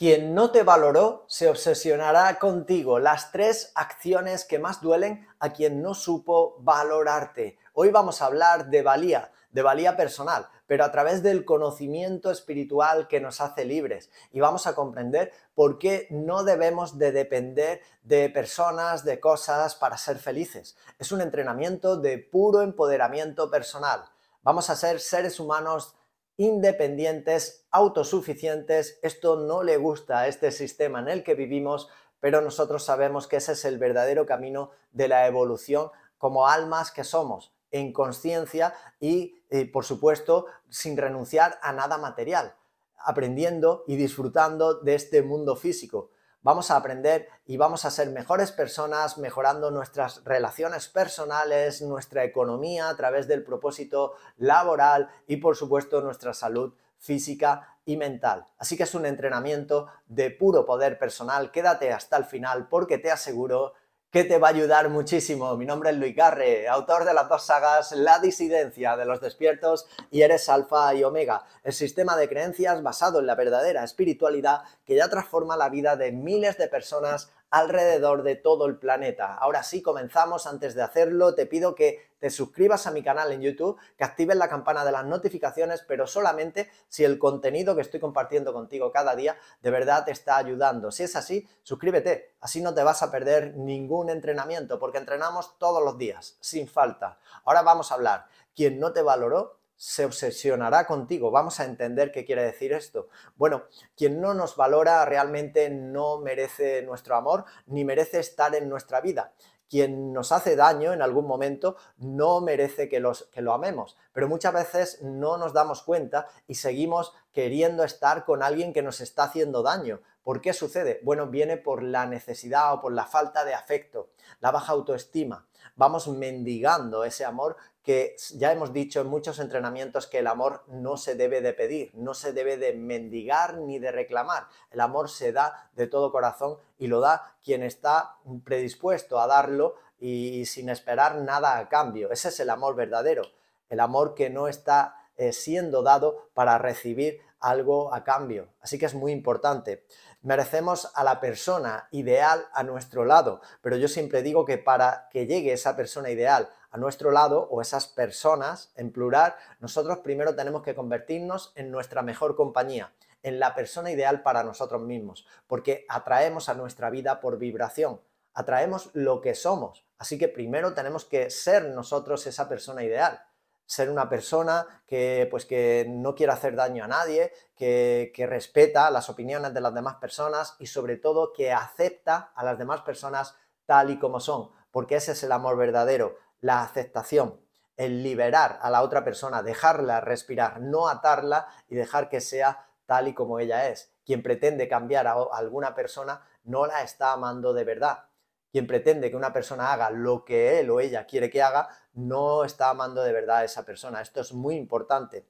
Quien no te valoró se obsesionará contigo. Las tres acciones que más duelen a quien no supo valorarte. Hoy vamos a hablar de valía, de valía personal, pero a través del conocimiento espiritual que nos hace libres. Y vamos a comprender por qué no debemos de depender de personas, de cosas para ser felices. Es un entrenamiento de puro empoderamiento personal. Vamos a ser seres humanos independientes, autosuficientes. Esto no le gusta a este sistema en el que vivimos, pero nosotros sabemos que ese es el verdadero camino de la evolución como almas que somos, en conciencia y, eh, por supuesto, sin renunciar a nada material, aprendiendo y disfrutando de este mundo físico vamos a aprender y vamos a ser mejores personas mejorando nuestras relaciones personales, nuestra economía a través del propósito laboral y por supuesto nuestra salud física y mental. Así que es un entrenamiento de puro poder personal. Quédate hasta el final porque te aseguro que te va a ayudar muchísimo. Mi nombre es Luis Garre, autor de las dos sagas La disidencia de los despiertos y Eres Alfa y Omega, el sistema de creencias basado en la verdadera espiritualidad que ya transforma la vida de miles de personas alrededor de todo el planeta. Ahora sí, comenzamos. Antes de hacerlo, te pido que te suscribas a mi canal en YouTube, que actives la campana de las notificaciones, pero solamente si el contenido que estoy compartiendo contigo cada día de verdad te está ayudando. Si es así, suscríbete, así no te vas a perder ningún entrenamiento, porque entrenamos todos los días, sin falta. Ahora vamos a hablar. Quien no te valoró, se obsesionará contigo. Vamos a entender qué quiere decir esto. Bueno, quien no nos valora realmente no merece nuestro amor ni merece estar en nuestra vida. Quien nos hace daño en algún momento no merece que, los, que lo amemos, pero muchas veces no nos damos cuenta y seguimos queriendo estar con alguien que nos está haciendo daño, ¿Por qué sucede? Bueno, viene por la necesidad o por la falta de afecto, la baja autoestima. Vamos mendigando ese amor que ya hemos dicho en muchos entrenamientos que el amor no se debe de pedir, no se debe de mendigar ni de reclamar. El amor se da de todo corazón y lo da quien está predispuesto a darlo y sin esperar nada a cambio. Ese es el amor verdadero, el amor que no está eh, siendo dado para recibir algo a cambio. Así que es muy importante. Merecemos a la persona ideal a nuestro lado, pero yo siempre digo que para que llegue esa persona ideal a nuestro lado o esas personas en plural, nosotros primero tenemos que convertirnos en nuestra mejor compañía, en la persona ideal para nosotros mismos, porque atraemos a nuestra vida por vibración, atraemos lo que somos. Así que primero tenemos que ser nosotros esa persona ideal ser una persona que, pues, que no quiere hacer daño a nadie, que, que, respeta las opiniones de las demás personas y sobre todo que acepta a las demás personas tal y como son, porque ese es el amor verdadero, la aceptación, el liberar a la otra persona, dejarla respirar, no atarla y dejar que sea tal y como ella es. Quien pretende cambiar a alguna persona no la está amando de verdad, quien pretende que una persona haga lo que él o ella quiere que haga, no está amando de verdad a esa persona. Esto es muy importante.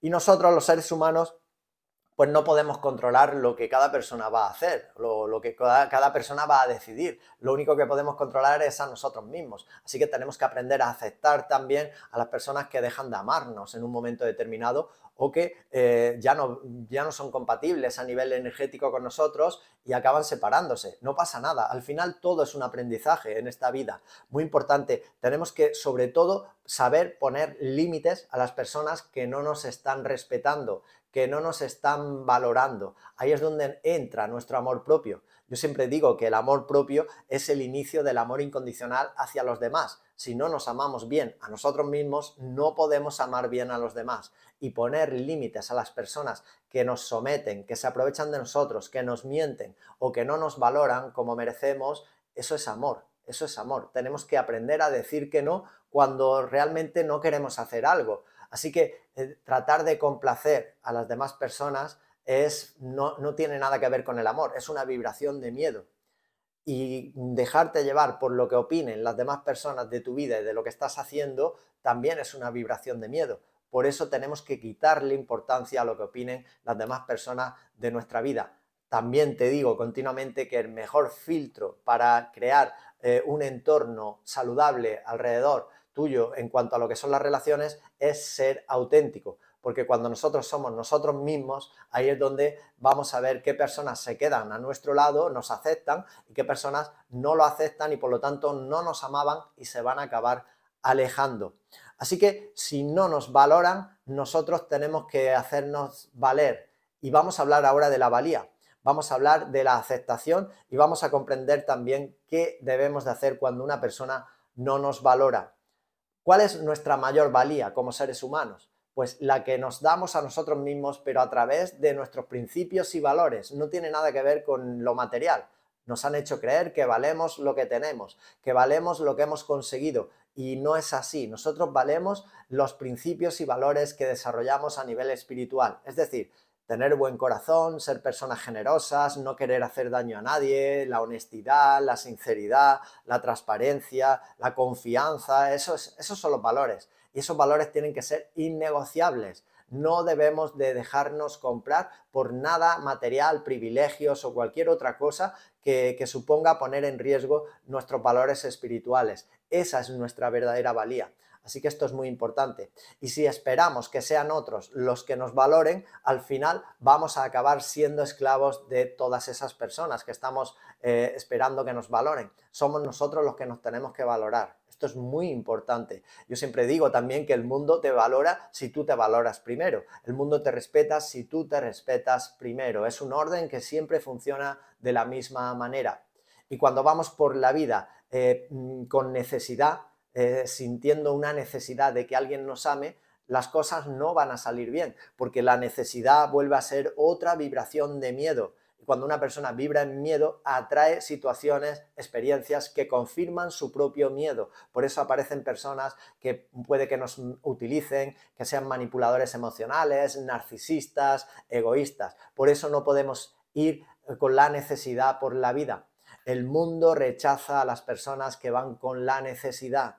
Y nosotros, los seres humanos, pues no podemos controlar lo que cada persona va a hacer, lo, que cada, persona va a decidir. Lo único que podemos controlar es a nosotros mismos. Así que tenemos que aprender a aceptar también a las personas que dejan de amarnos en un momento determinado o que eh, ya, no, ya no son compatibles a nivel energético con nosotros y acaban separándose. No pasa nada. Al final todo es un aprendizaje en esta vida. Muy importante, tenemos que sobre todo saber poner límites a las personas que no nos están respetando que no nos están valorando. Ahí es donde entra nuestro amor propio. Yo siempre digo que el amor propio es el inicio del amor incondicional hacia los demás. Si no nos amamos bien a nosotros mismos, no podemos amar bien a los demás. Y poner límites a las personas que nos someten, que se aprovechan de nosotros, que nos mienten o que no nos valoran como merecemos, eso es amor, eso es amor. Tenemos que aprender a decir que no cuando realmente no queremos hacer algo. Así que eh, tratar de complacer a las demás personas no, tiene nada que ver con el amor, es una vibración de miedo. Y dejarte llevar por lo que opinen las demás personas de tu vida y de lo que estás haciendo también es una vibración de miedo. Por eso tenemos que quitarle importancia a lo que opinen las demás personas de nuestra vida. También te digo continuamente que el mejor filtro para crear eh, un entorno saludable alrededor tuyo en cuanto a lo que son las relaciones es ser auténtico, porque cuando nosotros somos nosotros mismos, ahí es donde vamos a ver qué personas se quedan a nuestro lado, nos aceptan y qué personas no lo aceptan y por lo tanto no nos amaban y se van a acabar alejando. Así que si no nos valoran, nosotros tenemos que hacernos valer y vamos a hablar ahora de la valía vamos a hablar de la aceptación y vamos a comprender también qué debemos de hacer cuando una persona no nos valora. ¿Cuál es nuestra mayor valía como seres humanos? Pues la que nos damos a nosotros mismos, pero a través de nuestros principios y valores. No tiene nada que ver con lo material. Nos han hecho creer que valemos lo que tenemos, que valemos lo que hemos conseguido. Y no es así. Nosotros valemos los principios y valores que desarrollamos a nivel espiritual. Es decir, tener buen corazón, ser personas generosas, no querer hacer daño a nadie, la honestidad, la sinceridad, la transparencia, la confianza, esos, son los valores. Y esos valores tienen que ser innegociables. No debemos de dejarnos comprar por nada material, privilegios o cualquier otra cosa que suponga poner en riesgo nuestros valores espirituales. Esa es nuestra verdadera valía. Así que esto es muy importante. Y si esperamos que sean otros los que nos valoren, al final vamos a acabar siendo esclavos de todas esas personas que estamos eh, esperando que nos valoren. Somos nosotros los que nos tenemos que valorar. Esto es muy importante. Yo siempre digo también que el mundo te valora si tú te valoras primero. El mundo te respeta si tú te respetas primero. Es un orden que siempre funciona de la misma manera. Y cuando vamos por la vida eh, mm, con necesidad, eh, sintiendo una necesidad de que alguien nos ame, las cosas no van a salir bien, porque la necesidad vuelve a ser otra vibración de miedo. Cuando una persona vibra en miedo, atrae situaciones, experiencias que confirman su propio miedo. Por eso aparecen personas que puede que nos utilicen, que sean manipuladores emocionales, narcisistas, egoístas. Por eso no podemos ir eh, con la necesidad por la vida. El mundo rechaza a las personas que van con la necesidad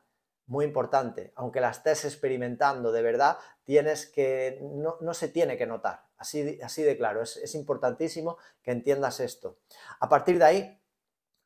muy importante, aunque la estés experimentando de verdad, tienes que, no, se tiene que notar, así, así de claro, es, importantísimo que entiendas esto. A partir de ahí,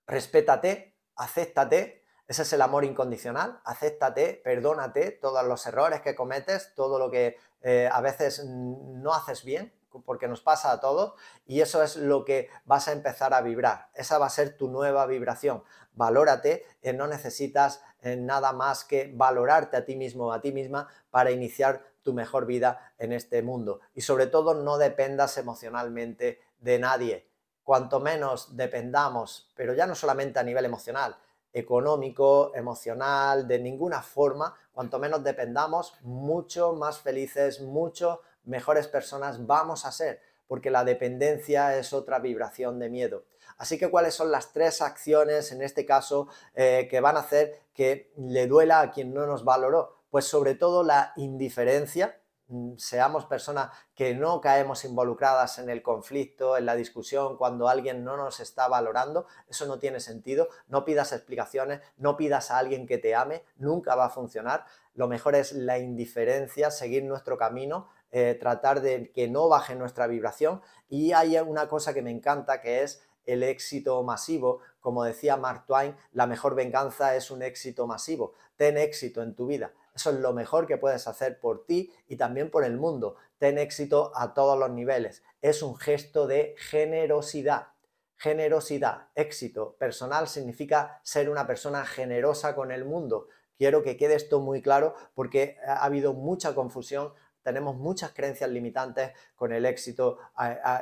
respétate, acéptate, ese es el amor incondicional, acéptate, perdónate todos los errores que cometes, todo lo que eh, a veces no haces bien, porque nos pasa a todos y eso es lo que vas a empezar a vibrar. Esa va a ser tu nueva vibración. Valórate, no necesitas nada más que valorarte a ti mismo o a ti misma para iniciar tu mejor vida en este mundo. Y sobre todo no dependas emocionalmente de nadie. Cuanto menos dependamos, pero ya no solamente a nivel emocional, económico, emocional, de ninguna forma, cuanto menos dependamos, mucho más felices, mucho mejores personas vamos a ser, porque la dependencia es otra vibración de miedo. Así que cuáles son las tres acciones en este caso eh, que van a hacer que le duela a quien no nos valoró. Pues sobre todo la indiferencia, Mm, seamos personas que no caemos involucradas en el conflicto, en la discusión, cuando alguien no nos está valorando, eso no tiene sentido, no pidas explicaciones, no pidas a alguien que te ame, nunca va a funcionar, lo mejor es la indiferencia, seguir nuestro camino, eh, tratar de que no baje nuestra vibración y hay una cosa que me encanta que es el éxito masivo. Como decía Mark Twain, la mejor venganza es un éxito masivo. Ten éxito en tu vida. Eso es lo mejor que puedes hacer por ti y también por el mundo. Ten éxito a todos los niveles. Es un gesto de generosidad. Generosidad, éxito personal significa ser una persona generosa con el mundo. Quiero que quede esto muy claro porque ha habido mucha confusión tenemos muchas creencias limitantes con el éxito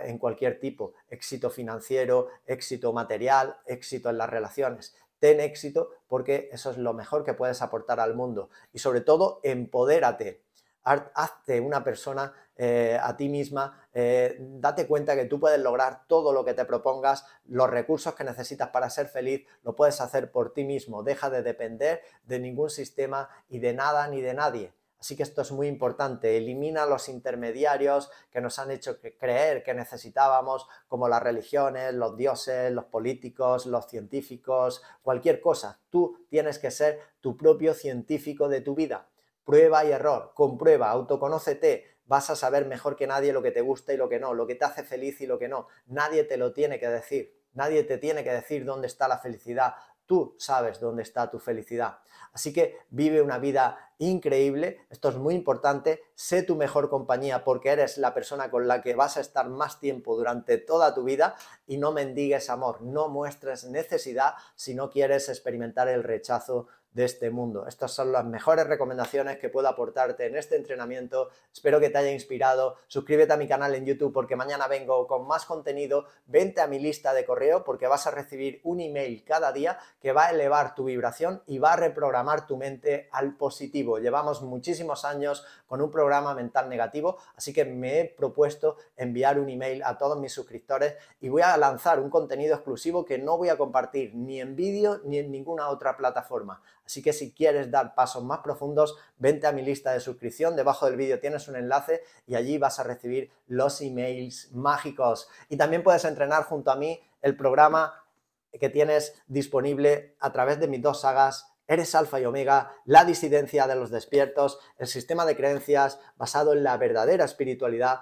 en cualquier tipo, éxito financiero, éxito material, éxito en las relaciones ten éxito porque eso es lo mejor que puedes aportar al mundo. Y sobre todo, empodérate, hazte una persona eh, a ti misma, eh, date cuenta que tú puedes lograr todo lo que te propongas, los recursos que necesitas para ser feliz, lo puedes hacer por ti mismo, deja de depender de ningún sistema y de nada ni de nadie. Así que esto es muy importante, elimina los intermediarios que nos han hecho creer que necesitábamos, como las religiones, los dioses, los políticos, los científicos, cualquier cosa. Tú tienes que ser tu propio científico de tu vida. Prueba y error, comprueba, autoconócete, vas a saber mejor que nadie lo que te gusta y lo que no, lo que te hace feliz y lo que no. Nadie te lo tiene que decir. Nadie te tiene que decir dónde está la felicidad, tú sabes dónde está tu felicidad. Así que vive una vida increíble, esto es muy importante, sé tu mejor compañía porque eres la persona con la que vas a estar más tiempo durante toda tu vida y no mendigues amor, no muestres necesidad si no quieres experimentar el rechazo de este mundo. Estas son las mejores recomendaciones que puedo aportarte en este entrenamiento. Espero que te haya inspirado. Suscríbete a mi canal en YouTube porque mañana vengo con más contenido. Vente a mi lista de correo porque vas a recibir un email cada día que va a elevar tu vibración y va a reprogramar tu mente al positivo. Llevamos muchísimos años con un programa mental negativo, así que me he propuesto enviar un email a todos mis suscriptores y voy a lanzar un contenido exclusivo que no voy a compartir ni en vídeo ni en ninguna otra plataforma. Así que si quieres dar pasos más profundos, vente a mi lista de suscripción. Debajo del vídeo tienes un enlace y allí vas a recibir los emails mágicos. Y también puedes entrenar junto a mí el programa que tienes disponible a través de mis dos sagas. Eres alfa y omega, la disidencia de los despiertos, el sistema de creencias basado en la verdadera espiritualidad.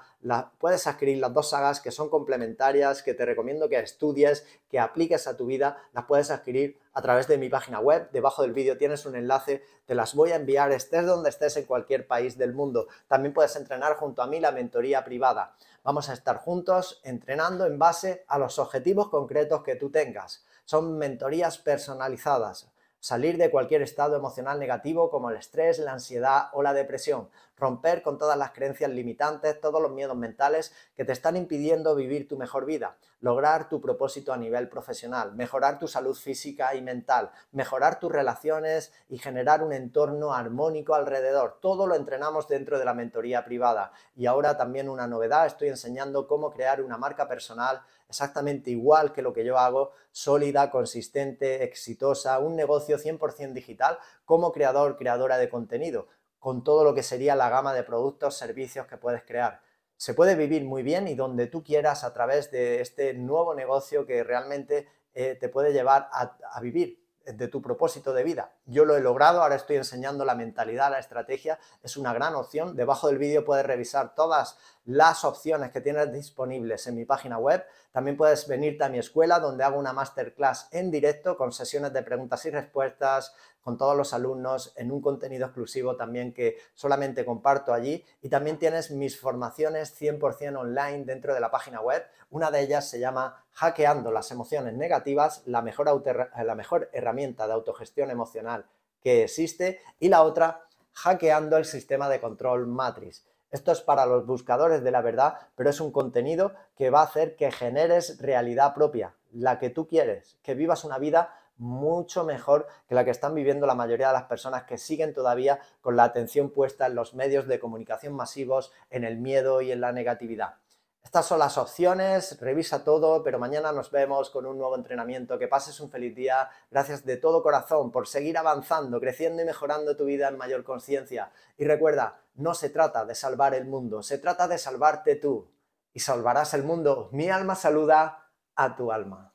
puedes adquirir las dos sagas que son complementarias, que te recomiendo que estudies, que apliques a tu vida. Las puedes adquirir a través de mi página web. Debajo del vídeo tienes un enlace, te las voy a enviar, estés donde estés en cualquier país del mundo. También puedes entrenar junto a mí la mentoría privada. Vamos a estar juntos entrenando en base a los objetivos concretos que tú tengas. Son mentorías personalizadas salir de cualquier estado emocional negativo como el estrés, la ansiedad o la depresión romper con todas las creencias limitantes, todos los miedos mentales que te están impidiendo vivir tu mejor vida, lograr tu propósito a nivel profesional, mejorar tu salud física y mental, mejorar tus relaciones y generar un entorno armónico alrededor. Todo lo entrenamos dentro de la mentoría privada. Y ahora también una novedad, estoy enseñando cómo crear una marca personal exactamente igual que lo que yo hago, sólida, consistente, exitosa, un negocio 100% digital como creador, creadora de contenido con todo lo que sería la gama de productos, servicios que puedes crear. Se puede vivir muy bien y donde tú quieras a través de este nuevo negocio que realmente eh, te puede llevar a, a vivir de tu propósito de vida. Yo lo he logrado, ahora estoy enseñando la mentalidad, la estrategia, es una gran opción. Debajo del vídeo puedes revisar todas las opciones que tienes disponibles en mi página web. También puedes venirte a mi escuela donde hago una masterclass en directo con sesiones de preguntas y respuestas, con todos los alumnos en un contenido exclusivo también que solamente comparto allí. Y también tienes mis formaciones 100% online dentro de la página web. Una de ellas se llama Hackeando las emociones negativas, la mejor, la mejor herramienta de autogestión emocional que existe. Y la otra, Hackeando el sistema de control Matrix. Esto es para los buscadores de la verdad, pero es un contenido que va a hacer que generes realidad propia, la que tú quieres, que vivas una vida mucho mejor que la que están viviendo la mayoría de las personas que siguen todavía con la atención puesta en los medios de comunicación masivos, en el miedo y en la negatividad. Estas son las opciones, revisa todo, pero mañana nos vemos con un nuevo entrenamiento. Que pases un feliz día. Gracias de todo corazón por seguir avanzando, creciendo y mejorando tu vida en mayor conciencia. Y recuerda, no se trata de salvar el mundo, se trata de salvarte tú. Y salvarás el mundo. Mi alma saluda a tu alma.